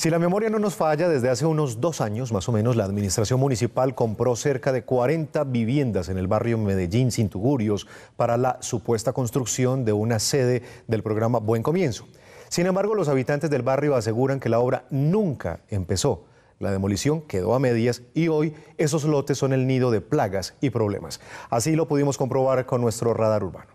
Si la memoria no nos falla, desde hace unos dos años más o menos la administración municipal compró cerca de 40 viviendas en el barrio Medellín sintugurios para la supuesta construcción de una sede del programa Buen Comienzo. Sin embargo, los habitantes del barrio aseguran que la obra nunca empezó. La demolición quedó a medias y hoy esos lotes son el nido de plagas y problemas. Así lo pudimos comprobar con nuestro radar urbano.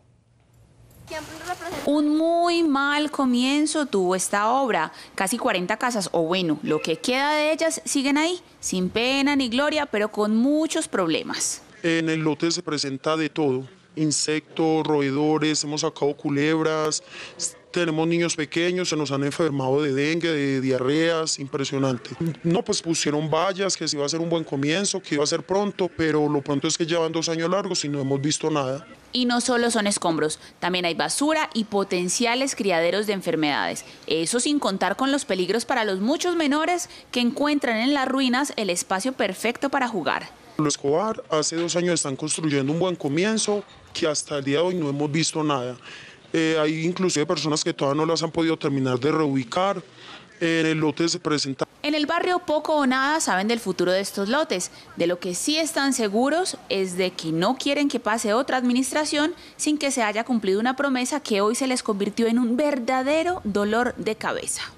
Un muy mal comienzo tuvo esta obra. Casi 40 casas, o bueno, lo que queda de ellas, siguen ahí, sin pena ni gloria, pero con muchos problemas. En el lote se presenta de todo insectos, roedores, hemos sacado culebras, tenemos niños pequeños, se nos han enfermado de dengue, de diarreas, impresionante. No, pues pusieron vallas, que si iba a ser un buen comienzo, que iba a ser pronto, pero lo pronto es que llevan dos años largos y no hemos visto nada. Y no solo son escombros, también hay basura y potenciales criaderos de enfermedades. Eso sin contar con los peligros para los muchos menores que encuentran en las ruinas el espacio perfecto para jugar. Los Escobar. Hace dos años están construyendo un buen comienzo que hasta el día de hoy no hemos visto nada. Eh, hay inclusive personas que todavía no las han podido terminar de reubicar. En el lote se presenta. En el barrio poco o nada saben del futuro de estos lotes. De lo que sí están seguros es de que no quieren que pase otra administración sin que se haya cumplido una promesa que hoy se les convirtió en un verdadero dolor de cabeza.